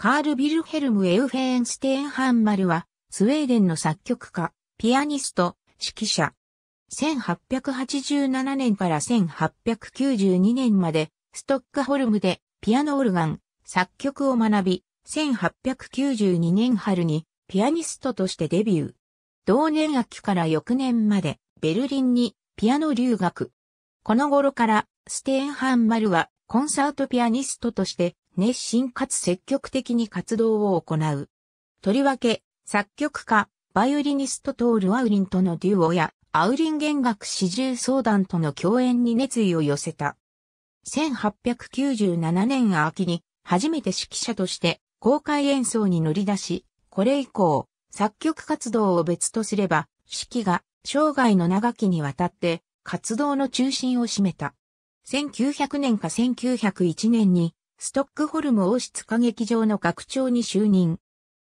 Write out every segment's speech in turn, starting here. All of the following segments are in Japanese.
カール・ビルヘルム・エウフェーン・ステーンハンマルは、スウェーデンの作曲家、ピアニスト、指揮者。1887年から1892年まで、ストックホルムでピアノオルガン、作曲を学び、1892年春にピアニストとしてデビュー。同年秋から翌年まで、ベルリンにピアノ留学。この頃から、ステーンハンマルはコンサートピアニストとして熱心かつ積極的に活動を行う。とりわけ、作曲家、バイオリニストトール・アウリンとのデュオや、アウリン弦楽四重相談との共演に熱意を寄せた。1897年秋に、初めて指揮者として公開演奏に乗り出し、これ以降、作曲活動を別とすれば、指揮が生涯の長きにわたって活動の中心を占めた。1900年か1901年にストックホルム王室歌劇場の学長に就任。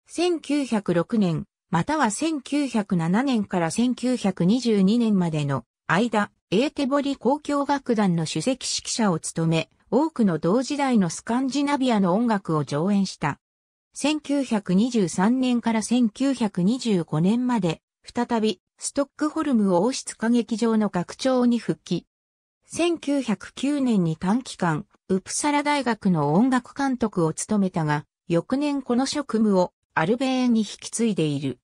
1906年、または1907年から1922年までの間、エーテボリ交響楽団の首席指揮者を務め、多くの同時代のスカンジナビアの音楽を上演した。1923年から1925年まで、再び、ストックホルム王室歌劇場の学長に復帰。1909年に短期間、ウプサラ大学の音楽監督を務めたが、翌年この職務をアルベーンに引き継いでいる。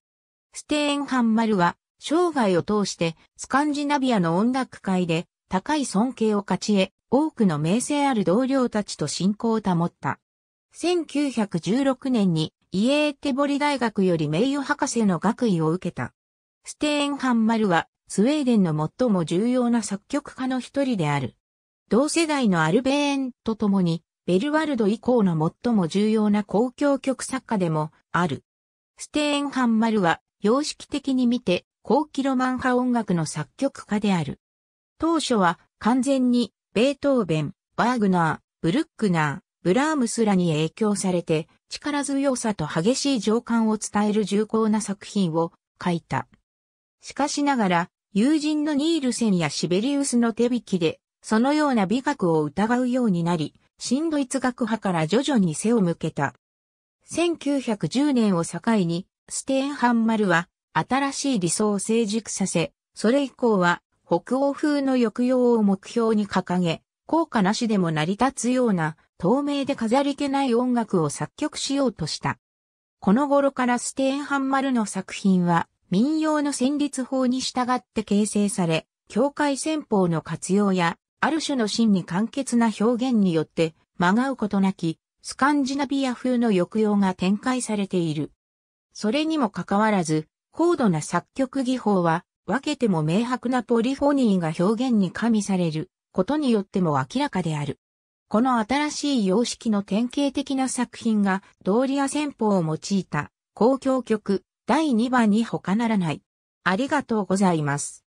ステーンハンマルは、生涯を通してスカンジナビアの音楽界で高い尊敬を勝ち得、多くの名声ある同僚たちと親交を保った。1916年にイエーテボリ大学より名誉博士の学位を受けた。ステーンハンマルはスウェーデンの最も重要な作曲家の一人である。同世代のアルベーンと共に、ベルワルド以降の最も重要な公共曲作家でもある。ステーンハンマルは、様式的に見て、後期ロマン派音楽の作曲家である。当初は、完全に、ベートーベン、ワーグナー、ブルックナー、ブラームスらに影響されて、力強さと激しい情感を伝える重厚な作品を書いた。しかしながら、友人のニールセンやシベリウスの手引きで、そのような美学を疑うようになり、新ドイツ学派から徐々に背を向けた。1910年を境に、ステーンハンマルは、新しい理想を成熟させ、それ以降は、北欧風の抑揚を目標に掲げ、効果なしでも成り立つような、透明で飾り気ない音楽を作曲しようとした。この頃からステーンハンマルの作品は、民謡の旋律法に従って形成され、境界戦法の活用や、ある種の真に簡潔な表現によって、曲がうことなき、スカンジナビア風の抑揚が展開されている。それにもかかわらず、高度な作曲技法は、分けても明白なポリフォニーが表現に加味されることによっても明らかである。この新しい様式の典型的な作品が、ドーリア戦法を用いた、公共曲、第2番に他ならない。ありがとうございます。